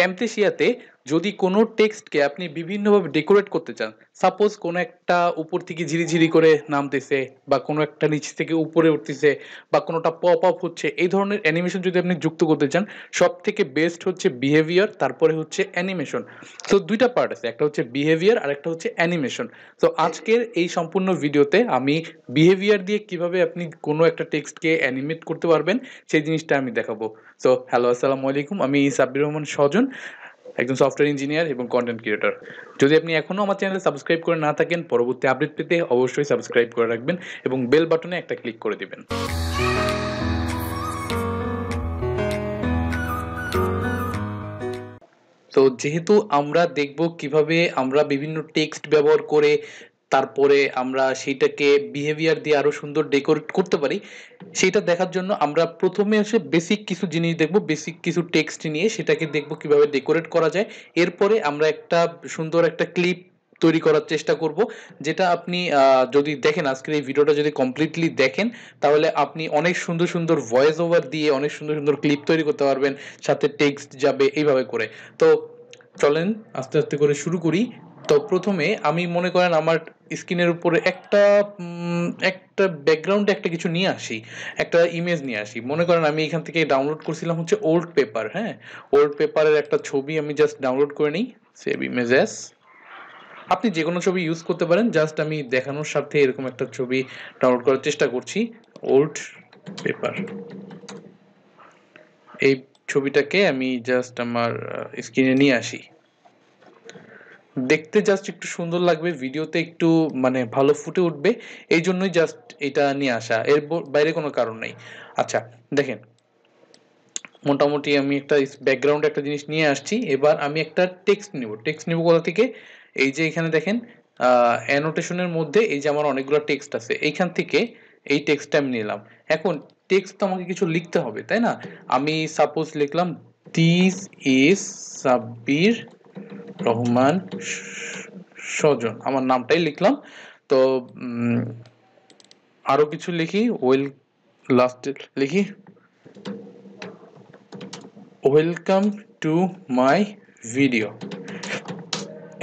Champions ia যদি কোনো টেক্সটকে আপনি বিভিন্নভাবে ডেকোরেট করতে চান সাপোজ কোনো একটা উপর থেকে ঝিরিঝিরি করে নামতেছে বা কোনো একটা নিচ থেকে উপরে উঠতেছে বা কোনোটা পপ আপ হচ্ছে এই ধরনের অ্যানিমেশন যদি আপনি যুক্ত করতে চান সব থেকে বেস্ট হচ্ছে বিহেভিয়ার তারপরে হচ্ছে অ্যানিমেশন সো দুইটা পার্ট আছে একটা হচ্ছে বিহেভিয়ার আর একটা হচ্ছে অ্যানিমেশন তো আজকের এই সম্পূর্ণ ভিডিওতে আমি বিহেভিয়ার দিয়ে কিভাবে আপনি কোনো একটা টেক্সটকে অ্যানিমেট করতে পারবেন সেই জিনিসটা আমি দেখাবো সো হ্যালো আসসালামু আলাইকুম আমি সাব্বির রহমান স্বজন একজন সফটওয়্যার ইঞ্জিনিয়ার এবং কন্টেন্ট ক্রিয়েটর যদি আপনি এখনও আমার চ্যানেলে সাবস্ক্রাইব করে না থাকেন পরবর্তী আপডেট পেতে অবশ্যই সাবস্ক্রাইব করে রাখবেন এবং বেল বাটনে একটা ক্লিক করে দেবেন তো যেহেতু আমরা দেখব কিভাবে আমরা বিভিন্ন টেক্সট ব্যবহার করে তারপরে আমরা সেইটাকে বিহেভিয়ার দিয়ে আরও সুন্দর ডেকোরেট করতে পারি সেটা দেখার জন্য আমরা প্রথমে এসে বেসিক কিছু জিনিস দেখব বেসিক কিছু টেক্সট নিয়ে সেটাকে দেখব কিভাবে ডেকোরেট করা যায় এরপরে আমরা একটা সুন্দর একটা ক্লিপ তৈরি করার চেষ্টা করব যেটা আপনি যদি দেখেন আজকের এই ভিডিওটা যদি কমপ্লিটলি দেখেন তাহলে আপনি অনেক সুন্দর সুন্দর ভয়েস ওভার দিয়ে অনেক সুন্দর সুন্দর ক্লিপ তৈরি করতে পারবেন সাথে টেক্সট যাবে এইভাবে করে তো চলেন আস্তে আস্তে করে শুরু করি তো প্রথমে আমি মনে করেন আমার স্ক্রিনের উপরে একটা একটা ব্যাকগ্রাউন্ডে একটা কিছু নিয়ে আসি একটা ইমেজ নিয়ে আসি মনে করেন আমি এখান থেকে ডাউনলোড করছিলাম হচ্ছে ওল্ড পেপার হ্যাঁ ওল্ড পেপারের একটা ছবি আমি জাস্ট ডাউনলোড করে নিই সেভ ইমেজ অ্যাস আপনি যে কোনো ছবি ইউজ করতে পারেন জাস্ট আমি দেখানোর সাথে এরকম একটা ছবি ডাউনলোড করার চেষ্টা করছি ওল্ড পেপার এই ছবিটাকে আমি জাস্ট আমার স্ক্রিনে নিয়ে আসি দেখতে জাস্ট একটু সুন্দর লাগবে ভিডিওতে একটু মানে ভালো ফুটে উঠবে এই জন্যই জাস্ট এটা নিয়ে আসা এর বাইরে কোনো কারণ নেই আচ্ছা দেখেন মোটামুটি আমি একটা ব্যাকগ্রাউন্ড একটা জিনিস নিয়ে আসছি এবার আমি একটা টেক্সট নিব টেক্সট নিব কোথা থেকে এই যে এখানে দেখেন অ্যানোটেশনের মধ্যে এই যে আমার অনেকগুলো টেক্সট আছে এইখান থেকে এই টেক্সটটা আমি নিলাম এখন টেক্সট তো আমাকে কিছু লিখতে হবে তাই না আমি সাপোজ লিখলাম দিস ইজ সাব্বির রহমান সজন আমার নামটাই লিখলাম তো আরো কিছু লিখি ওয়েল লাস্ট লিখি ওয়েলকাম টু মাই ভিডিও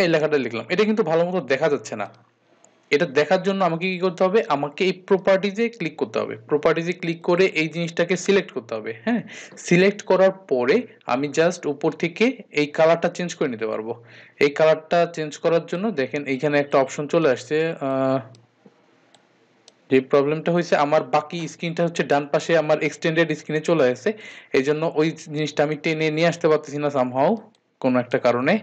এই লেখাটা লিখলাম এটা কিন্তু ভালো মতো দেখা যাচ্ছে না এটা দেখার জন্য আমাকে কি করতে হবে আমাকে এই প্রপার্টিজে ক্লিক করতে হবে প্রপার্টিজে ক্লিক করে এই জিনিসটাকে সিলেক্ট করতে হবে হ্যাঁ সিলেক্ট করার পরে আমি জাস্ট উপর থেকে এই কালারটা চেঞ্জ করে নিতে পারবো এই কালারটা চেঞ্জ করার জন্য দেখেন এইখানে একটা অপশন চলে আসছে যে প্রবলেমটা হয়েছে আমার বাকি স্ক্রিনটা হচ্ছে ডান পাশে আমার এক্সটেন্ডেড স্ক্রিনে চলে আসছে এই জন্য ওই জিনিসটা আমি টেনে নিয়ে আসতে পারতেছি না সামহাও কোনো একটা কারণে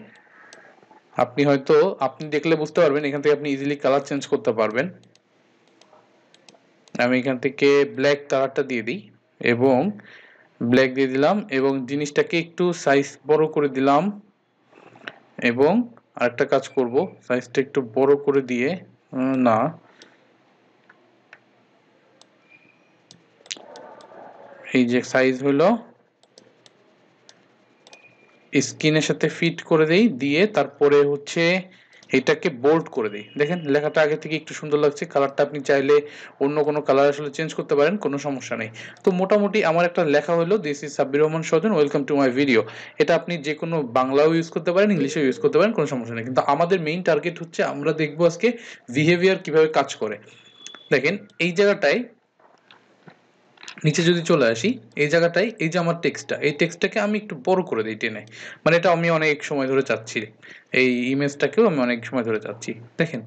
আপনি হয়তো আপনি দেখলে বুঝতে পারবেন এখান থেকে আপনি ইজিলি কালার চেঞ্জ করতে পারবেন আমি এখান থেকে ব্ল্যাক কালারটা দিয়ে দিই এবং ব্ল্যাক দিয়ে দিলাম এবং জিনিসটাকে একটু সাইজ বড় করে দিলাম এবং আরেকটা কাজ করব সাইজটা একটু বড় করে দিয়ে না এই যে সাইজ হলো স্কিনের সাথে ফিট করে দেই দিয়ে তারপরে হচ্ছে এটাকে বোল্ড করে দিই দেখেন লেখাটা আগে থেকে একটু সুন্দর লাগছে কালারটা আপনি চাইলে অন্য কোনো কালার আসলে চেঞ্জ করতে পারেন কোনো সমস্যা নেই তো মোটামুটি আমার একটা লেখা হলো দিস ইজ সাব্বির রহমান সজন ওয়েলকাম টু মাই ভিডিও এটা আপনি যে কোনো বাংলাও ইউজ করতে পারেন ইংলিশেও ইউজ করতে পারেন কোনো সমস্যা নেই কিন্তু আমাদের মেইন টার্গেট হচ্ছে আমরা দেখবো আজকে বিহেভিয়ার কীভাবে কাজ করে দেখেন এই জায়গাটায় নিচে যদি চলে আসি এই জায়গাটাই এই যে আমার টেক্সটটা এই টেক্সটটাকে আমি একটু বড় করে দিই টেনে মানে এটা আমি অনেক সময় ধরে চাচ্ছি এই ইমেজটাকেও আমি অনেক সময় ধরে চাচ্ছি দেখেন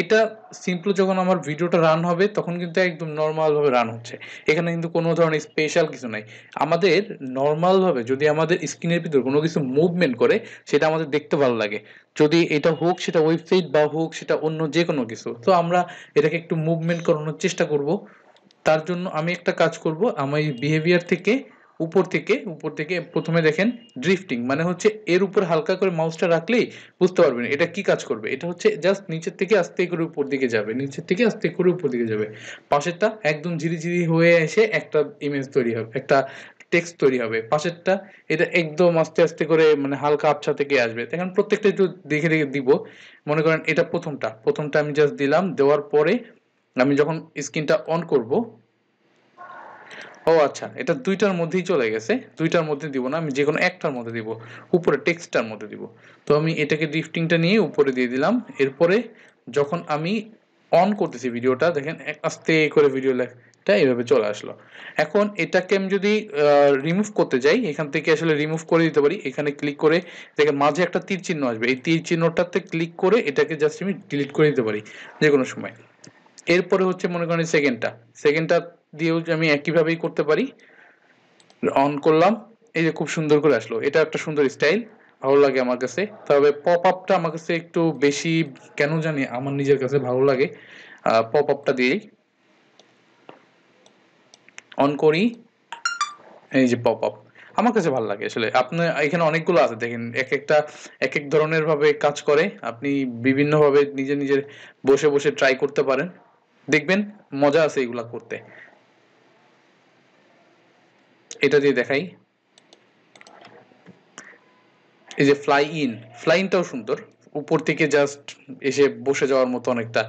এটা সিম্পল যখন আমার ভিডিওটা রান হবে তখন কিন্তু একদম নর্মালভাবে রান হচ্ছে এখানে কিন্তু কোনো ধরনের স্পেশাল কিছু নাই আমাদের নর্মালভাবে যদি আমাদের স্ক্রিনের ভিতর কোনো কিছু মুভমেন্ট করে সেটা আমাদের দেখতে ভালো লাগে যদি এটা হোক সেটা ওয়েবসাইট বা হোক সেটা অন্য যে কোনো কিছু তো আমরা এটাকে একটু মুভমেন্ট করানোর চেষ্টা করব তার জন্য আমি একটা কাজ করব আমার এই বিহেভিয়ার থেকে উপর থেকে উপর থেকে প্রথমে দেখেন ড্রিফটিং মানে হচ্ছে এর উপর হালকা করে মাউসটা রাখলেই বুঝতে পারবেন এটা কি কাজ করবে এটা হচ্ছে জাস্ট নিচের থেকে আস্তে করে উপর দিকে যাবে নিচের থেকে আস্তে করে উপর দিকে যাবে পাশেরটা একদম ঝিরিঝিরি হয়ে এসে একটা ইমেজ তৈরি হবে একটা টেক্সট তৈরি হবে পাশেরটা এটা একদম আস্তে আস্তে করে মানে হালকা আবছা থেকে আসবে এখন প্রত্যেকটা একটু দেখে দেখে দিব মনে করেন এটা প্রথমটা প্রথমটা আমি জাস্ট দিলাম দেওয়ার পরে আমি যখন স্ক্রিনটা অন করব ও আচ্ছা এটা দুইটার মধ্যেই চলে গেছে দুইটার মধ্যে দিব না আমি যে কোনো একটার মধ্যে দিব উপরে টেক্সটটার মধ্যে দিব তো আমি এটাকে ডিফটিংটা নিয়ে উপরে দিয়ে দিলাম এরপরে যখন আমি অন করতেছি ভিডিওটা দেখেন আস্তে করে ভিডিও লেখটা এইভাবে চলে আসলো এখন এটাকে আমি যদি রিমুভ করতে যাই এখান থেকে আসলে রিমুভ করে দিতে পারি এখানে ক্লিক করে দেখেন মাঝে একটা তীর চিহ্ন আসবে এই তীর চিহ্নটাতে ক্লিক করে এটাকে জাস্ট আমি ডিলিট করে দিতে পারি যে কোনো সময় এরপরে হচ্ছে মনে করেন সেকেন্ডটা সেকেন্ডটা দিয়েও আমি একইভাবেই করতে পারি অন করলাম এই যে খুব সুন্দর করে আসলো এটা একটা সুন্দর স্টাইল ভালো লাগে আমার কাছে তবে পপ আপটা আমার কাছে একটু বেশি কেন জানি আমার নিজের কাছে ভালো লাগে পপ আপটা দিয়েই অন করি এই যে পপ আপ আমার কাছে ভালো লাগে আসলে আপনার এখানে অনেকগুলো আছে দেখেন এক একটা এক এক ধরনের ভাবে কাজ করে আপনি বিভিন্নভাবে নিজে নিজের বসে বসে ট্রাই করতে পারেন দেখবেন মজা আছে এগুলা করতে এটা দিয়ে দেখাই এই যে ফ্লাই ইন ফ্লাই ইনটাও সুন্দর উপর থেকে জাস্ট এসে বসে যাওয়ার মতো অনেকটা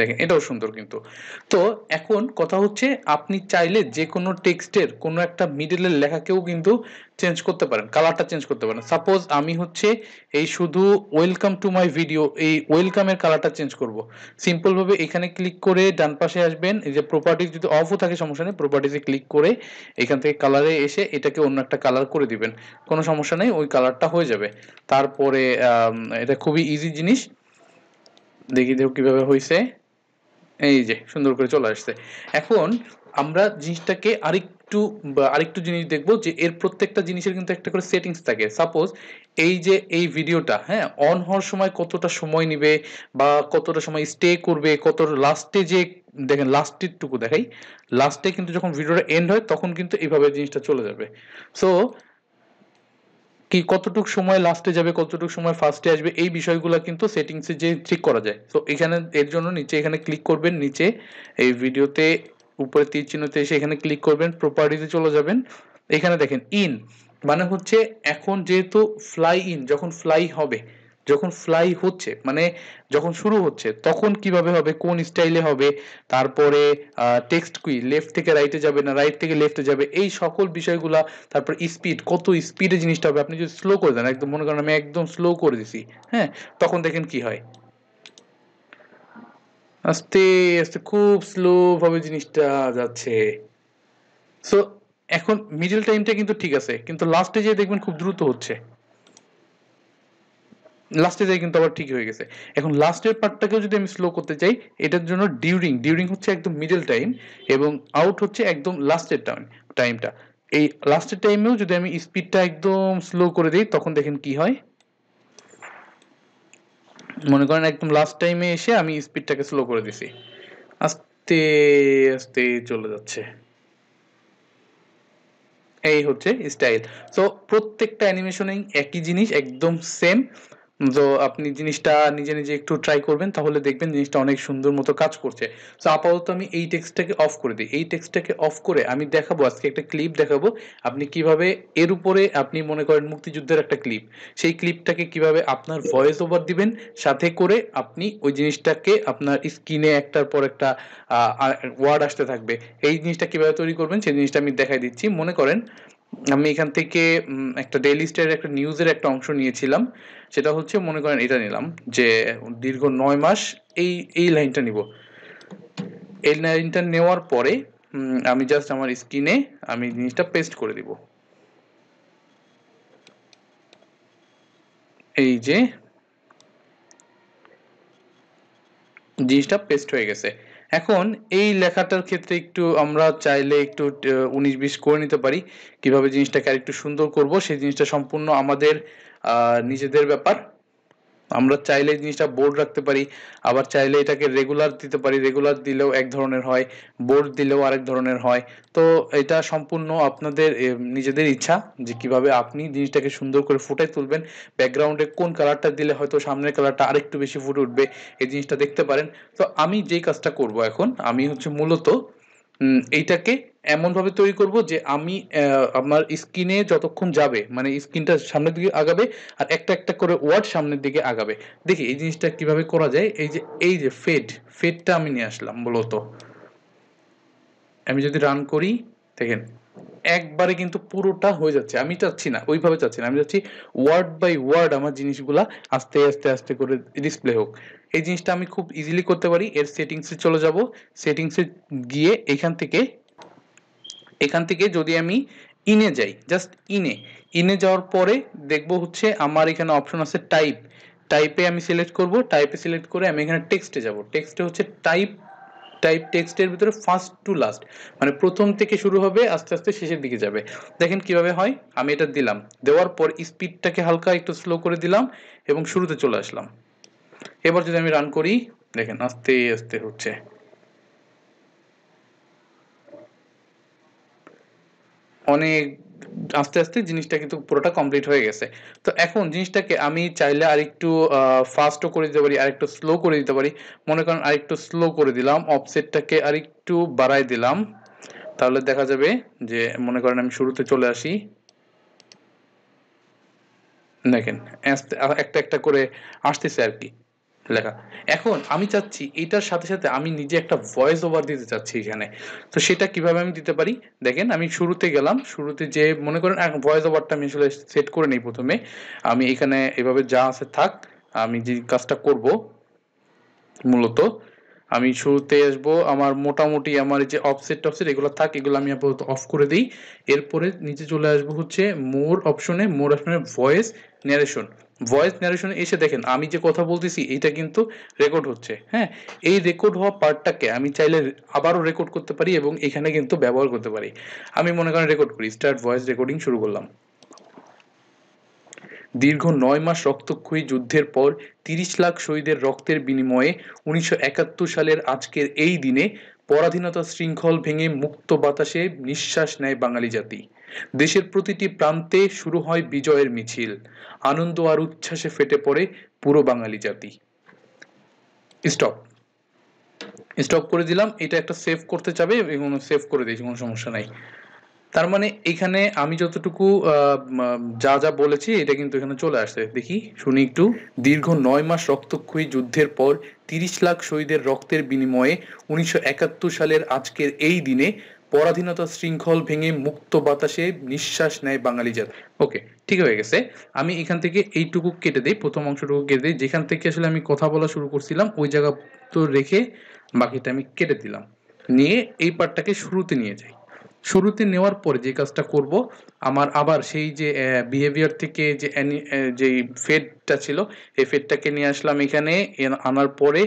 দেখেন এটাও সুন্দর কিন্তু তো এখন কথা হচ্ছে আপনি চাইলে যে কোনো টেক্সটের কোনো একটা মিডিলের লেখাকেও কিন্তু চেঞ্জ করতে পারেন কালারটা চেঞ্জ করতে পারেন সাপোজ আমি হচ্ছে এই শুধু ওয়েলকাম টু মাই ভিডিও এই ওয়েলকামের কালারটা চেঞ্জ করব সিম্পলভাবে এখানে ক্লিক করে ডান পাশে আসবেন এই যে প্রপার্টি যদি অফও থাকে সমস্যা নেই প্রপার্টিজে ক্লিক করে এখান থেকে কালারে এসে এটাকে অন্য একটা কালার করে দিবেন কোনো সমস্যা নেই ওই কালারটা হয়ে যাবে তারপরে এটা খুবই ইজি জিনিস দেখি দেখো কীভাবে হয়েছে এই যে সুন্দর করে চলে আসছে এখন আমরা জিনিসটাকে আরেকটু আরেকটু জিনিস দেখব যে এর প্রত্যেকটা জিনিসের কিন্তু একটা করে সেটিংস থাকে সাপোজ এই যে এই ভিডিওটা হ্যাঁ অন হওয়ার সময় কতটা সময় নিবে বা কতটা সময় স্টে করবে কত লাস্টে যে দেখেন লাস্টের টুকু দেখাই লাস্টে কিন্তু যখন ভিডিওটা এন্ড হয় তখন কিন্তু এইভাবে জিনিসটা চলে যাবে সো কি কতটুক সময় লাস্টে যাবে কতটুক সময় ফার্স্টে আসবে এই বিষয়গুলো কিন্তু সেটিংসে যে ঠিক করা যায় তো এখানে এর জন্য নিচে এখানে ক্লিক করবেন নিচে এই ভিডিওতে উপরে তীর চিহ্নতে এসে এখানে ক্লিক করবেন প্রপার্টিতে চলে যাবেন এখানে দেখেন ইন মানে হচ্ছে এখন যেহেতু ফ্লাই ইন যখন ফ্লাই হবে যখন ফ্লাই হচ্ছে মানে যখন শুরু হচ্ছে তখন কিভাবে হবে কোন স্টাইলে হবে তারপরে টেক্সট কুই লেফট থেকে রাইটে যাবে না রাইট থেকে লেফটে যাবে এই সকল বিষয়গুলা তারপর স্পিড কত স্পিডে জিনিসটা হবে আপনি যদি স্লো করে দেন একদম মনে করেন আমি একদম স্লো করে দিছি হ্যাঁ তখন দেখেন কি হয় আস্তে আস্তে খুব স্লোভাবে ভাবে জিনিসটা যাচ্ছে সো এখন মিডল টাইমটা কিন্তু ঠিক আছে কিন্তু লাস্টে যে দেখবেন খুব দ্রুত হচ্ছে লাস্টে যাই কিন্তু আবার ঠিক হয়ে গেছে এখন লাস্টের পার্টটাকেও যদি আমি স্লো করতে চাই এটার জন্য ডিউরিং ডিউরিং হচ্ছে একদম মিডল টাইম এবং আউট হচ্ছে একদম লাস্টের টাইম টাইমটা এই লাস্টের টাইমেও যদি আমি স্পিডটা একদম স্লো করে দিই তখন দেখেন কি হয় মনে করেন একদম লাস্ট টাইমে এসে আমি স্পিডটাকে স্লো করে দিছি আস্তে আস্তে চলে যাচ্ছে এই হচ্ছে স্টাইল সো প্রত্যেকটা অ্যানিমেশনেই একই জিনিস একদম সেম তো আপনি জিনিসটা নিজে নিজে একটু ট্রাই করবেন তাহলে দেখবেন জিনিসটা অনেক সুন্দর মতো কাজ করছে তো আপাতত আমি এই টেক্সটটাকে অফ করে দিই এই টেক্সটটাকে অফ করে আমি দেখাবো আজকে একটা ক্লিপ দেখাবো আপনি কিভাবে এর উপরে আপনি মনে করেন মুক্তিযুদ্ধের একটা ক্লিপ সেই ক্লিপটাকে কিভাবে আপনার ভয়েস ওভার দিবেন সাথে করে আপনি ওই জিনিসটাকে আপনার স্ক্রিনে একটার পর একটা ওয়ার্ড আসতে থাকবে এই জিনিসটা কিভাবে তৈরি করবেন সেই জিনিসটা আমি দেখাই দিচ্ছি মনে করেন আমি এখান থেকে একটা ডেইলি স্টার একটা নিউজের একটা অংশ নিয়েছিলাম সেটা হচ্ছে মনে করেন এটা নিলাম যে দীর্ঘ নয় মাস এই এই লাইনটা নিব এই লাইনটা নেওয়ার পরে আমি জাস্ট আমার স্ক্রিনে আমি জিনিসটা পেস্ট করে দিব এই যে জিনিসটা পেস্ট হয়ে গেছে এখন এই লেখাটার ক্ষেত্রে একটু আমরা চাইলে একটু উনিশ বিশ করে নিতে পারি কিভাবে জিনিসটাকে আরেকটু সুন্দর করব সেই জিনিসটা সম্পূর্ণ আমাদের নিজেদের ব্যাপার আমরা চাইলে এই জিনিসটা বোর্ড রাখতে পারি আবার চাইলে এটাকে রেগুলার দিতে পারি রেগুলার দিলেও এক ধরনের হয় বোর্ড দিলেও আরেক ধরনের হয় তো এটা সম্পূর্ণ আপনাদের নিজেদের ইচ্ছা যে কিভাবে আপনি জিনিসটাকে সুন্দর করে ফুটে তুলবেন ব্যাকগ্রাউন্ডে কোন কালারটা দিলে হয়তো সামনের কালারটা আরেকটু বেশি ফুটে উঠবে এই জিনিসটা দেখতে পারেন তো আমি যেই কাজটা করব এখন আমি হচ্ছে মূলত এইটাকে এমনভাবে তৈরি করব যে আমি আমার স্কিনে যতক্ষণ যাবে মানে স্কিনটা সামনের দিকে আগাবে আর একটা একটা করে ওয়ার্ড সামনের দিকে আগাবে দেখি এই জিনিসটা কিভাবে করা যায় এই যে এই যে ফেড ফেডটা আমি নিয়ে আসলাম মূলত আমি যদি রান করি দেখেন একবারে কিন্তু পুরোটা হয়ে যাচ্ছে আমি চাচ্ছি না ওইভাবে চাচ্ছি না আমি চাচ্ছি ওয়ার্ড বাই ওয়ার্ড আমার জিনিসগুলা আস্তে আস্তে আস্তে করে ডিসপ্লে হোক এই জিনিসটা আমি খুব ইজিলি করতে পারি এর সেটিংসে চলে যাব সেটিংসে গিয়ে এখান থেকে এখান থেকে যদি আমি ইনে যাই জাস্ট ইনে ইনে যাওয়ার পরে দেখব হচ্ছে আমার এখানে অপশন আছে টাইপ টাইপে আমি সিলেক্ট করব টাইপে সিলেক্ট করে আমি এখানে টেক্সটে যাব টেক্সটে হচ্ছে টাইপ টাইপ টেক্সটের ভিতরে ফার্স্ট টু লাস্ট মানে প্রথম থেকে শুরু হবে আস্তে আস্তে শেষের দিকে যাবে দেখেন কিভাবে হয় আমি এটা দিলাম দেওয়ার পর স্পিডটাকে হালকা একটু স্লো করে দিলাম এবং শুরুতে চলে আসলাম এবার যদি আমি রান করি দেখেন আস্তে আস্তে হচ্ছে অনেক আস্তে আস্তে জিনিসটা কিন্তু পুরোটা কমপ্লিট হয়ে গেছে তো এখন জিনিসটাকে আমি চাইলে আরেকটু ফাস্টও করে দিতে পারি আরেকটু স্লো করে দিতে পারি মনে করেন আরেকটু স্লো করে দিলাম অফসেটটাকে আরেকটু বাড়াই দিলাম তাহলে দেখা যাবে যে মনে করেন আমি শুরুতে চলে আসি দেখেন একটা একটা করে আসতেছে আর কি লেখা এখন আমি চাচ্ছি এটার সাথে সাথে আমি নিজে একটা ভয়েস ওভার দিতে চাচ্ছি এখানে তো সেটা কিভাবে আমি দিতে পারি দেখেন আমি শুরুতে গেলাম শুরুতে যে মনে করেন ভয়েস ওভারটা আমি আসলে সেট করে নিই প্রথমে আমি এখানে এভাবে যা আছে থাক আমি যে কাজটা করব মূলত আমি শুরুতে আসব আমার মোটামুটি আমার যে অফসেট টফসেট এগুলো থাক এগুলো আমি আপাতত অফ করে দিই এরপরে নিচে চলে আসব হচ্ছে মোর অপশনে মোর অপশনে ভয়েস ন্যারেশন ভয়েস ন্যারেশনে এসে দেখেন আমি যে কথা বলতেছি এইটা কিন্তু রেকর্ড হচ্ছে হ্যাঁ এই রেকর্ড হওয়া পার্টটাকে আমি চাইলে আবারও রেকর্ড করতে পারি এবং এখানে কিন্তু ব্যবহার করতে পারি আমি মনে করেন রেকর্ড করি স্টার্ট ভয়েস রেকর্ডিং শুরু করলাম দীর্ঘ নয় মাস রক্তক্ষয়ী যুদ্ধের পর তিরিশ লাখ শহীদের রক্তের বিনিময়ে উনিশশো সালের আজকের এই দিনে পরাধীনতা শৃঙ্খল ভেঙে মুক্ত বাতাসে নিঃশ্বাস নেয় বাঙালি জাতি দেশের প্রতিটি প্রান্তে শুরু হয় বিজয়ের মিছিল আনন্দ আর উচ্ছ্বাসে ফেটে পড়ে পুরো বাঙালি জাতি স্টপ স্টপ করে দিলাম এটা একটা সেভ করতে চাবে এবং সেভ করে দিয়েছি কোনো সমস্যা নাই তার মানে এখানে আমি যতটুকু যা যা বলেছি এটা কিন্তু এখানে চলে আসছে দেখি শুনি একটু দীর্ঘ নয় মাস রক্তক্ষয়ী যুদ্ধের পর তিরিশ লাখ শহীদের রক্তের বিনিময়ে উনিশশো সালের আজকের এই দিনে পরাধীনতা শৃঙ্খল ভেঙে মুক্ত বাতাসে নিঃশ্বাস নেয় বাঙালি জাত ওকে ঠিক হয়ে গেছে আমি এখান থেকে এইটুকু কেটে দিই প্রথম অংশটুকু কেটে দিই যেখান থেকে আসলে আমি কথা বলা শুরু করছিলাম ওই জায়গা তো রেখে বাকিটা আমি কেটে দিলাম নিয়ে এই পার্টটাকে শুরুতে নিয়ে যাই শুরুতে নেওয়ার পরে যে কাজটা করব আমার আবার সেই যে বিহেভিয়ার থেকে যে যে ফেডটা ছিল এই ফেডটাকে নিয়ে আসলাম এখানে আনার পরে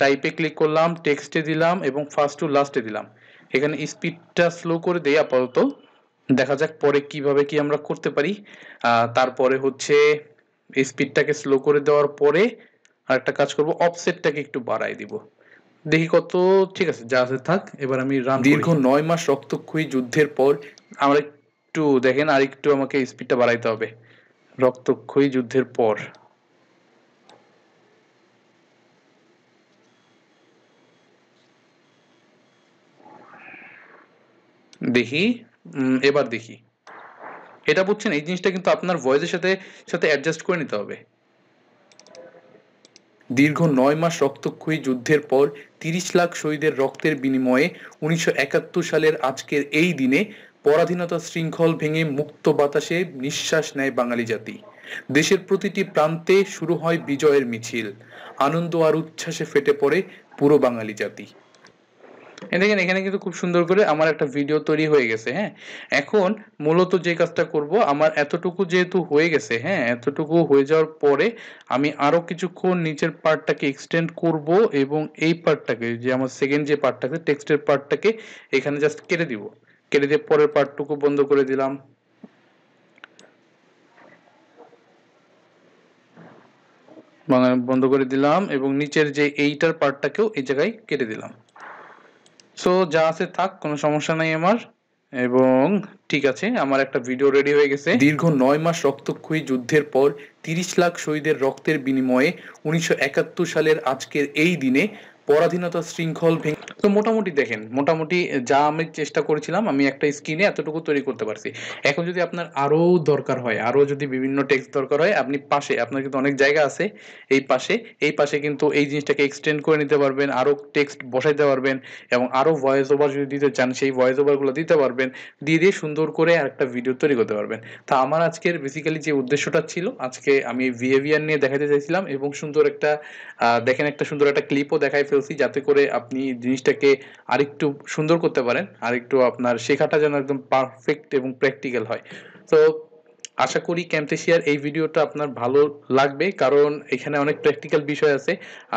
টাইপে ক্লিক করলাম টেক্সটে দিলাম এবং ফার্স্ট টু লাস্টে দিলাম এখানে স্পিডটা স্লো করে দেই আপাতত দেখা যাক পরে কিভাবে কি আমরা করতে পারি তারপরে হচ্ছে স্পিডটাকে স্লো করে দেওয়ার পরে আর একটা কাজ করবো অফসেটটাকে একটু বাড়াই দিব দেখি কত ঠিক আছে যা আছে থাক এবার আমি রান দীর্ঘ নয় মাস রক্তক্ষয়ী যুদ্ধের পর আমার একটু দেখেন আর একটু আমাকে স্পিডটা বাড়াইতে হবে রক্তক্ষয়ী যুদ্ধের পর দেখি এবার দেখি এটা বুঝছেন এই জিনিসটা কিন্তু আপনার ভয়েসের সাথে সাথে অ্যাডজাস্ট করে নিতে হবে দীর্ঘ নয় মাস রক্তক্ষয়ী যুদ্ধের পর তিরিশ লাখ শহীদের রক্তের বিনিময়ে উনিশশো সালের আজকের এই দিনে পরাধীনতা শৃঙ্খল ভেঙে মুক্ত বাতাসে নিঃশ্বাস নেয় বাঙালি জাতি দেশের প্রতিটি প্রান্তে শুরু হয় বিজয়ের মিছিল আনন্দ আর উচ্ছ্বাসে ফেটে পড়ে পুরো বাঙালি জাতি দেখেন এখানে কিন্তু খুব সুন্দর করে আমার একটা ভিডিও তৈরি হয়ে গেছে হ্যাঁ এখন মূলত যে কাজটা করব আমার এতটুকু যেহেতু হয়ে গেছে হ্যাঁ এতটুকু হয়ে যাওয়ার পরে আমি আরও কিছুক্ষণ নিচের পার্টটাকে এক্সটেন্ড করব এবং এই পার্টটাকে যে আমার সেকেন্ড যে পার্টটা আছে টেক্সটের পার্টটাকে এখানে জাস্ট কেটে দিব কেটে দিয়ে পরের পার্টটুকু বন্ধ করে দিলাম বন্ধ করে দিলাম এবং নিচের যে এইটার পার্টটাকেও এই জায়গায় কেটে দিলাম সো যা আছে থাক কোনো সমস্যা নাই আমার এবং ঠিক আছে আমার একটা ভিডিও রেডি হয়ে গেছে দীর্ঘ নয় মাস রক্তক্ষয়ী যুদ্ধের পর তিরিশ লাখ শহীদের রক্তের বিনিময়ে উনিশশো সালের আজকের এই দিনে পরাধীনতা শৃঙ্খল ভেঙে তো মোটামুটি দেখেন মোটামুটি যা আমি চেষ্টা করেছিলাম আমি একটা স্ক্রিনে এতটুকু তৈরি করতে পারছি এখন যদি আপনার আরও দরকার হয় আরও যদি বিভিন্ন টেক্সট দরকার হয় আপনি পাশে আপনার কিন্তু অনেক জায়গা আছে এই পাশে এই পাশে কিন্তু এই জিনিসটাকে এক্সটেন্ড করে নিতে পারবেন আরও টেক্সট বসাইতে পারবেন এবং আরও ভয়েস ওভার যদি দিতে চান সেই ভয়েস ওভারগুলো দিতে পারবেন দিয়ে দিয়ে সুন্দর করে একটা ভিডিও তৈরি করতে পারবেন তা আমার আজকের বেসিক্যালি যে উদ্দেশ্যটা ছিল আজকে আমি বিহেভিয়ার নিয়ে দেখাতে চাইছিলাম এবং সুন্দর একটা দেখেন একটা সুন্দর একটা ক্লিপও দেখাই ফেলছি যাতে করে আপনি জিনিসটাকে আরেকটু সুন্দর করতে পারেন আরেকটু আপনার শেখাটা যেন একদম পারফেক্ট এবং প্র্যাকটিক্যাল হয় তো আশা করি ক্যাম্পেশিয়ার এই ভিডিওটা আপনার ভালো লাগবে কারণ এখানে অনেক প্র্যাকটিক্যাল বিষয় আছে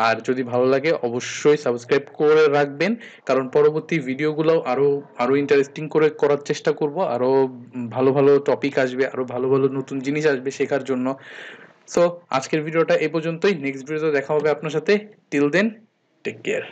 আর যদি ভালো লাগে অবশ্যই সাবস্ক্রাইব করে রাখবেন কারণ পরবর্তী ভিডিওগুলো আরও আরও ইন্টারেস্টিং করে করার চেষ্টা করব আরও ভালো ভালো টপিক আসবে আরও ভালো ভালো নতুন জিনিস আসবে শেখার জন্য সো আজকের ভিডিওটা এ পর্যন্তই নেক্সট ভিডিওতে দেখা হবে আপনার সাথে টিল দেন stikker